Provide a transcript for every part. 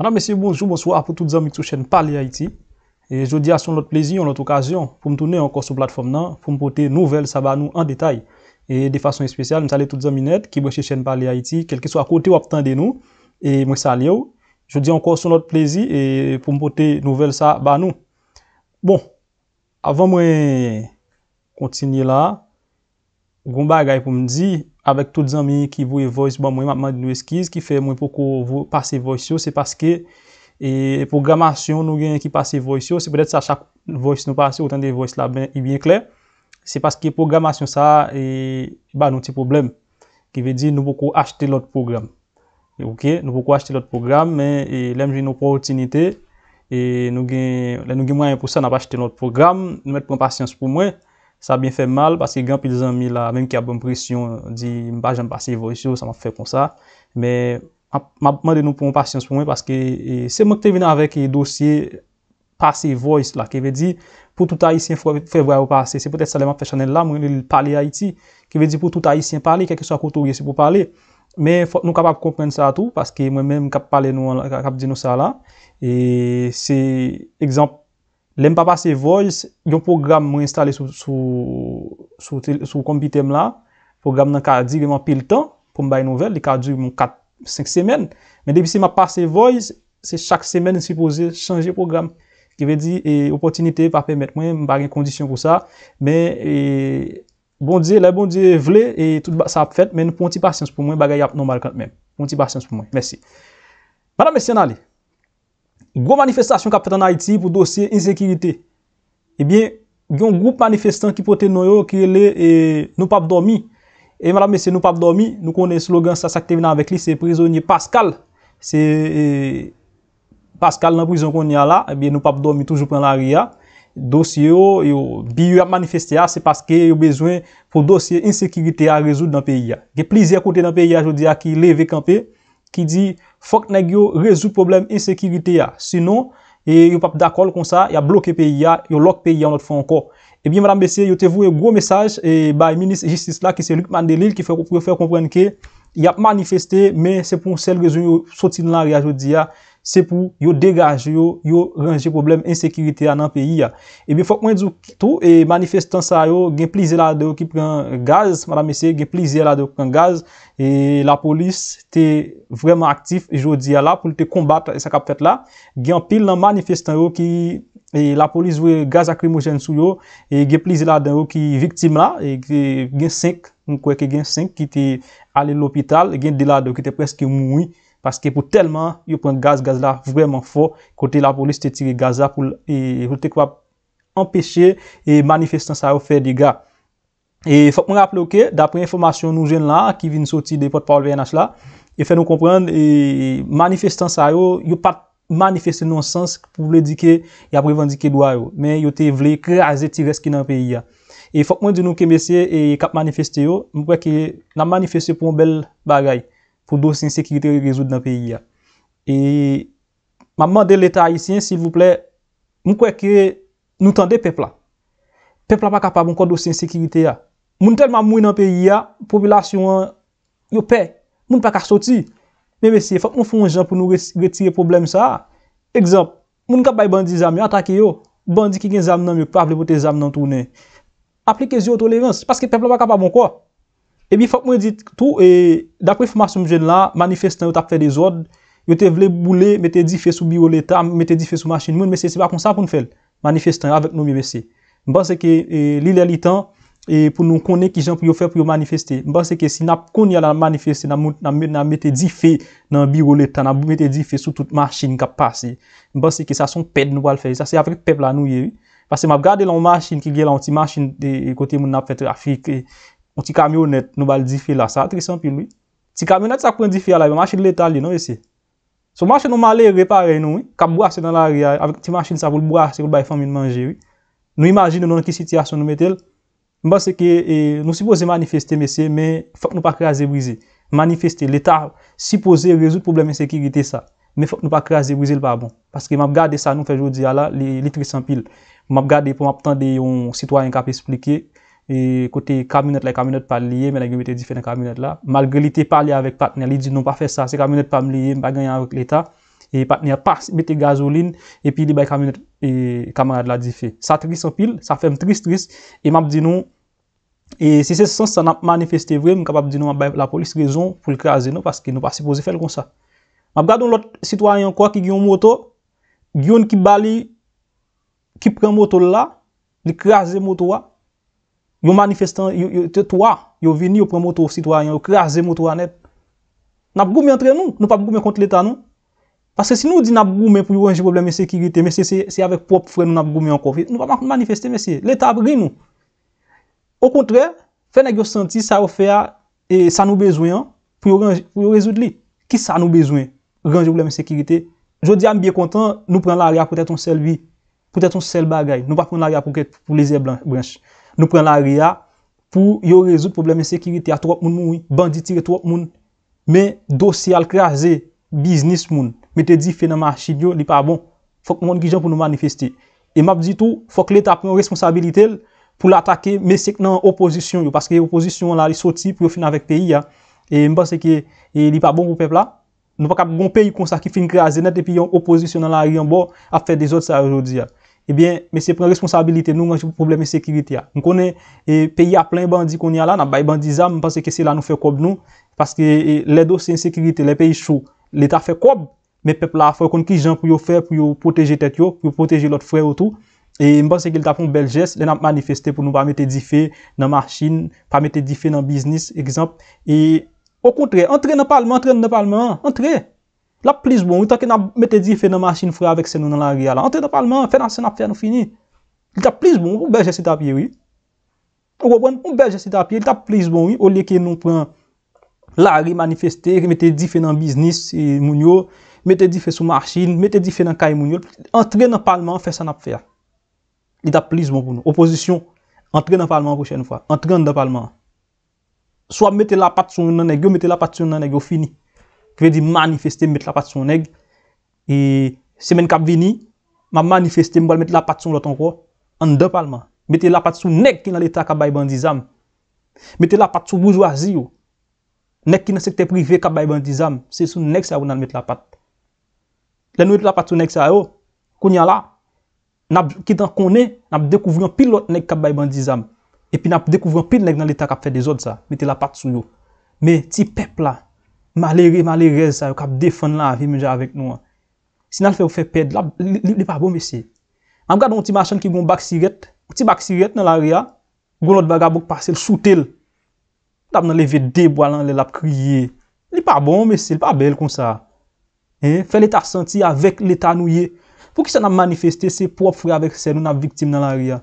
Madame, messieurs, bonjour, bonsoir pour toutes les amis la chaîne Parler Haïti. Et je dis à son autre plaisir, notre occasion, pour me tourner encore sur la plateforme, pour me porter nouvelles, ça va nous en détail. Et de façon spéciale, je salue toutes les amis net qui la chaîne Parler Haïti, quel que soit à côté ou à de nous. Et moi, salue. Je dis encore son autre plaisir et pour me porter nouvelles, ça va nous. Bon, avant moi, continuer là, je pour vous dire avèk tout zanmi ki vou e voice, bon mwen mapman di nou eskiz, ki fè mwen pokou pase voice yo, se paske e, programasyon nou gen yon ki pase voice yo, se pwede sa chak voice nou pase, ou tan de voice la yon biye kler, se paske programasyon sa, e, ba nou ti problem, ki ve di nou pokou achete lout program, e, ok, nou pokou achete lout program, men lèm jen yon pwotinite, nou gen mwen yon pwosan ap achete lout program, nou met pwom pasyans pou mwen, Sa bin fè mal, paske gampil zan mi la, menm ki a bon presyon, di, mba jan pase voys yo, sa man fè kon sa. Men, mba mwen de nou pou mwen pasyans pou mwen, paske se mwen te vina avek e dosye pase voys la, ke ve di, pou tout Haitien fè vwa ou pase, se pwete sa leman fè chanel la, mwen li pale Haiti, ke ve di pou tout Haitien pale, keke so a koutou ye, se pou pale. Men, nou kapap komprenn sa tou, paske mwen menm kap pale nou, kap di nou sa la, e se, ekzamp, Lem pa pase voice, yon program mwen installe sou kompitem la. Program nan ka diri mwen pil tan, pou m baye nouvel, li ka diri mwen 4-5 semen. Men debi se ma pase voice, se chak semen nisipoze chanje program. Ki ve di, e, opotinite pa pemet mwen bagen kondisyon pou sa. Men, e, bon diye, la bon diye vle, e, tout sa ap fet, men pon ti pasyans pou mwen bagay ap normal kant men. Pon ti pasyans pou mwen, mersi. Mwana mwen sien a li? Gwo manifestasyon kapte nan Haiti pou dosye insekirite. Ebyen, yon gwo manifestan ki pote nou yo ki ah, le nou pap dormi. Emane mese nou pap dormi, nou kone slogan sa sakte vina avek ah. li, se prizonye Pascal. Se Pascal nan prizon kon ya la, ebyen nou pap dormi toujou pren l'aria. Dosye yo, biyo ya manifestya, se paske yo bezwen pou dosye insekirite a rezoud nan peyi ya. Ge plizi a konte nan peyi ya jodi ya ki leve kampe. ki di fok neg yo rezou problem e sekirite ya. Sinon, e yo pap dakol kon sa, yo blok e peyi ya, yo lok peyi ya anot fwa anko. E biye, madame Bessie, yo tevou e gwo mesaj, e ba, e minis jistis la, ki se lukman delil, ki pou prefer komprenke, yo ap manifeste, me se pon sel rezou yo soti nan reajodi ya, se pou yo degaje yo, yo ranje problem, ensekirite anan peyi ya. E bi fok mwen dzou ki tou, manifestan sa yo, gen plize la de yo ki pren gaz, madame se, gen plize la de yo pren gaz, e la polis te vreman aktif, jodi ya la, pou te kombat sa kapet la, gen pil nan manifestan yo ki, la polis vwe gaz akrimogen sou yo, gen plize la de yo ki viktim la, gen 5, gen 5 ki te ale l'opital, gen de la de yo ki te preske moui, Paske pou telman yo pren gaz, gaz la vreman fo, kote la polis te tire gaz la pou jote e, kwa empeshe e manifestan sa yo fè diga. E fok mwen rapple ouke, dapre informasyon nou jen la ki vin soti de pot paol VNH la, e fè nou komprend, e, manifestan sa yo, yo pat manifestan nan sens pou vle dike, ya prevan dike do a yo, men yo te vle kre aze tirez ki nan peyi ya. E fok mwen di nou kemese, e kap manifestan yo, mwen preke nan manifestan pou mbel bagay. pou dosyen sekirite re rezoud nan peyi ya. E, ma mande l'Etat Aisyen, s'il vous plè, mou kwe kwe nou tante pepla. Pepla pa kapab mou kwa dosyen sekirite ya. Moun tel ma mou nan peyi ya, popilasyon yo pe, moun pa kwa soti. Mè mè siye, fok mou fon jan pou nou retire problem sa. Ekzamp, moun kapay bandi zami, atake yo, bandi ki gen zami nan mi, pou aple pou te zami nan tounen. Aplike yo tolerans, paske pepla pa kapab mou kwa. E bi fok mwen dit, tout, dakwe foma soum jen la, manifestan yo tap fè des orde, yo te vle boule, mette di fè sou biro leta, mette di fè sou masjin mwen, mwen se se bakon sa pou n fèl, manifestan, avèk nou mwen bese. Mwen se ke e, li lè li tan, e, pou nou konè ki jan pou yo fè, pou yo manifestè. Mwen se ke si nap konè la manifestè, nan mette di fè nan biro leta, nan mette di fè sou tout masjin kap pa se. Mwen se ke sa son pèd nou wal fè, sa se avèk pèd la nou ye. Pase mwen ap gade lan masjin, ki gè lan ti masjin, Ou bon, ti kamyonet nou bal difi la sa, tri sampil, oui. Ti kamyonet sa kwen difi ala, oui, manche l'Etat li, non, oui, si. So manche nou male repare, non, oui, kap bwa se nan la ria, avik ti manche sa voul bwa se, voul bay fami nan manje, oui. Nou imagine nou nan ki sityasyon nou metel, mba se ke e, nou sipoze manifesti me se, men fok nou pa kre azebrizi. Manifesti, l'Etat sipoze rezout probleme sekirite sa, men fok nou pa kre azebrizi l'pabon. Paske mab gade sa nou fe jodi ala, li tri sampil. Mab gade pou mab tande yon sitw E kote kamenot la, kamenot pa liye Men a ge bete dife nan kamenot la Malgre li te pali avèk patnen Li di nou pa fè sa, se kamenot pa liye Mba ganyan avèk l'Etat E patnen a pas, bete gazolin E pi li bay kamenot e kamenot la dife Sa tris anpil, sa fèm tris tris E mab di nou E se se sens sa nan manifeste vre Mkabab di nou mba bay la polis rezon Pou l'kaze nou, paske nou pa se pose fèl kon sa Mab gado lot sitwanyan kwa ki gyon moto Gyon ki bali Ki pren moto la Likraze moto wa Yon manifestant, yon te toa, yon vini yon promotor si toa, yon yon kreaze motor anep. N ap goumè an tre nou, nou pa goumè konti l'Etat nou. Paske si nou di n ap goumè pou yon range probleme sekirite, mè se se avek pop fre nou n ap goumè an kofi, nou pa man manifestè mè se, l'Etat abri nou. Ou kontre, fè nèk yon senti sa ou fè a, e sa nou bezouyan pou yon rezout li. Ki sa nou bezouyan? Range probleme sekirite. Jodi am biye kontan, nou pren l'aria pou tè ton sel vi, pou tè ton sel bagay, nou pa pren l'aria pou kèt pou lézi Nou pren la riyan pou yo rezout probleme sekiriti a tou ap moun moun, banditi re tou ap moun. Men dosi al kreaze biznis moun. Met te di fenaman chid yo li pa bon. Fok moun gijan pou nou manifesti. E map di tou, fok leta pren responsabilitel pou l'atake mesek nan opozisyon yo. Paske opozisyon la li soti pou yo fina vek peyi ya. E mba seke e li pa bon kou pepla. Nou pa kap bon peyi konsa ki fin kreaze net epi yon opozisyon nan la riyan bo ap fe de zot sa yo jodi ya. Ebyen, eh mese pren responsabilite nou manche pou probleme sekerite ya. Mkone, peyi a plan bandi kon ya la, nan bay bandi za, mpense ke se la nou fe kob nou. Paske ledo se sekerite, le peyi chou, le ta fe kob, me pepla a fwe kon ki jan pou yo fwe, pou yo poteje tet yo, pou yo poteje lot fwe ou tou. E mpense ke le ta fon belges, le nan manifeste pou nou pa mette di fe nan machin, pa mette di fe nan biznis, ekzamp. E, o kontre, entre nan palman, entre nan palman, entre! La plis bon, tanke nan mette di fè nan machin fwè avèk sè nou nan la ri ala. Entrè nan palman, fè nan sè nan ap fè an nou fini. Li ta plis bon, ou belge sè ta piye, oui. Ou belge sè ta piye, li ta plis bon, oui. Ou liye ki nou pren la ri manifestè, ki mette di fè nan bisnis mounyo, mette di fè sou machin, mette di fè nan kaj mounyo. Entrè nan palman, fè sè nan ap fè an. Li ta plis bon pou nou. Oposisyon, entrè nan palman wò chè nou fwa. Entrè nan palman. Swa mette la pat sou nan egyo, mette la pat sou nan egyo, fini Ki ve di manifestem met la pat son neg. E semen kap vini. Ma manifestem bol met la pat son lot anko. An de palman. Mete la pat sou neg ki nan l'Etat kap bay bandizam. Mete la pat sou boujwa ziyo. Neg ki nan sekte privé kap bay bandizam. Se sou neg sa ou nan met la pat. Le nou et la pat sou neg sa ou. Koun ya la. Kit an konen. Nap dekouvran pil lot neg kap bay bandizam. E pi nap dekouvran pil neg nan l'Etat kap fè de zot sa. Mete la pat sou yo. Me ti pepla. Malere, malereza, yo kap defon la vi mwenja avèk nou. Si nan lè fè ou fè pèd, lè pa bon mè si. Am gade ou ti machan ki goun baksiret, ou ti baksiret nan l'aria, goun lòt baga bok pasèl soute lè. Lè ap nan lè vè debwa lan lè lè ap kriye. Lè pa bon mè si, lè pa bel kon sa. Fè lè ta senti avèk lè ta nouye. Fò ki se nan manifestè se pou ap fè avèk se nou nan viktim nan l'aria.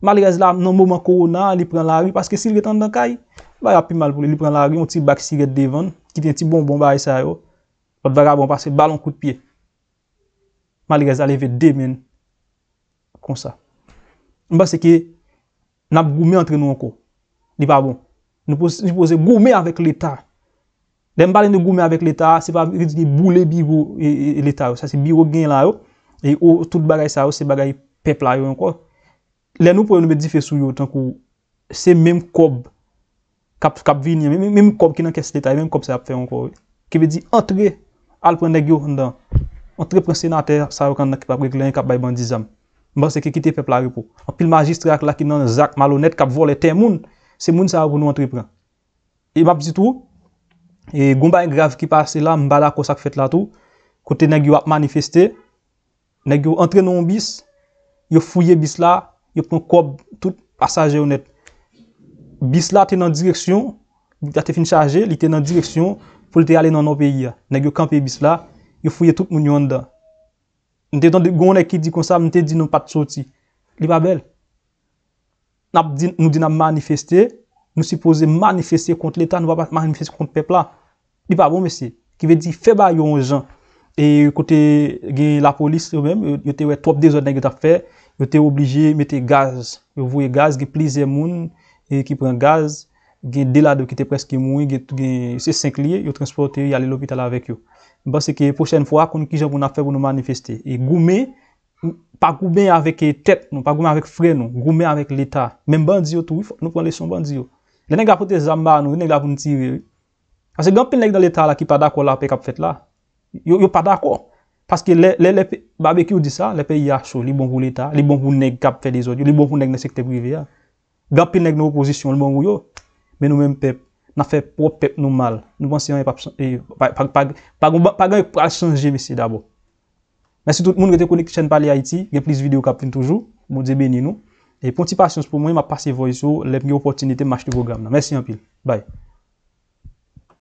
Malereza la, nan mouman kou nan, li pran l'aria, paske si lè tan dan kaye, Bay api mal pou li, li pran la ri yon ti bak siret devan, ki ten ti bonbon baye sa yo, wot baye a bon pa se balon kout piye. Mal reze aleve de men, kon sa. Mba se ke, nab goume antre nou anko, di pa bon. Nipo se goume avèk l'Etat. Deme balen de goume avèk l'Etat, se pa ridi de boule biro e, e, e, l'Etat yo, sa se biro gen la yo, e ou tout bagay sa yo, se bagay pepla yo anko. Len ou pou yon me dife sou yo, tankou, se mem kob, Kap vini, mèm kop ki nan kes detay, mèm kop sa ap fè anko wè. Ki wè di, entre, al pren negyo an dan. Entre pren senate, sa wè kan nan ki pa prek lè, kap bay ban dizan. Mwen se ki kite pep la wè pou. An pil magistrak la ki nan zak malonet, kap vol etè moun, se moun sa wè pou nou entre pren. E map zi tou, e goumba yon grav ki pase la, mbada kosak fèt la tou. Kote negyo ap manifeste, negyo entre nou an bis, yo fouye bis la, yo pren kop tout asajè ou nette. Bisla te nan direksyon, ate fin chaje, li te nan direksyon pou li te ale nan nou peyi ya. Nèk yo kampe bisla, yo fuyye tout moun yon dan. Nte ton de goun e ki di konsab, nte di nou pat choti. Li pa bel? Nou di nan manifesté, nou se pose manifesté kont l'Etat, nou va manifesté kont pepla. Li pa bon mesi? Ki ve di feba yon jan. E kote ge la polis yo mèm, yo te wè top de zon nèk yo tap fè, yo te wè obligé mette gaz. Yo vwe gaz, ge plize moun, E ki pren gaz, gen delade ou ki te preske moun, gen 6-5 liye, yo transporte ou yale l'opital avek yo. Bas se ke pochene fwa, kon ki javoun afer ou nou manifeste. E goume, pa goume avek tet nou, pa goume avek fre nou, goume avek l'Etat, men bandzio tou, nou pren lesyon bandzio. Le nèk apote zamba nou, le nèk apote ntire. Ase gen pe nèk dan l'Etat la ki pa dakwa la pe kap fet la, yo pa dakwa, paske le, le, le pe, ba be ki ou di sa, le pe ya chou, li bonvou l'Etat, li bonvou nèk kap fet de zodi, li bonvou nèk nè Gapil neg nou pozisyon, lman wyo, men nou men pep. Nafep, wop pep nou mal. Nou pansen yon, pa gen yon pral sange, mesi dabo. Mese tout moun, gote konik chen pali Haiti, gen plis video kaprin toujou, moun zebeni nou. E pon ti pasyon, spou moun, mwa pase voy sou, lep gen yon potinite, mwache tou gwo gam nan. Mese yon pil. Bay.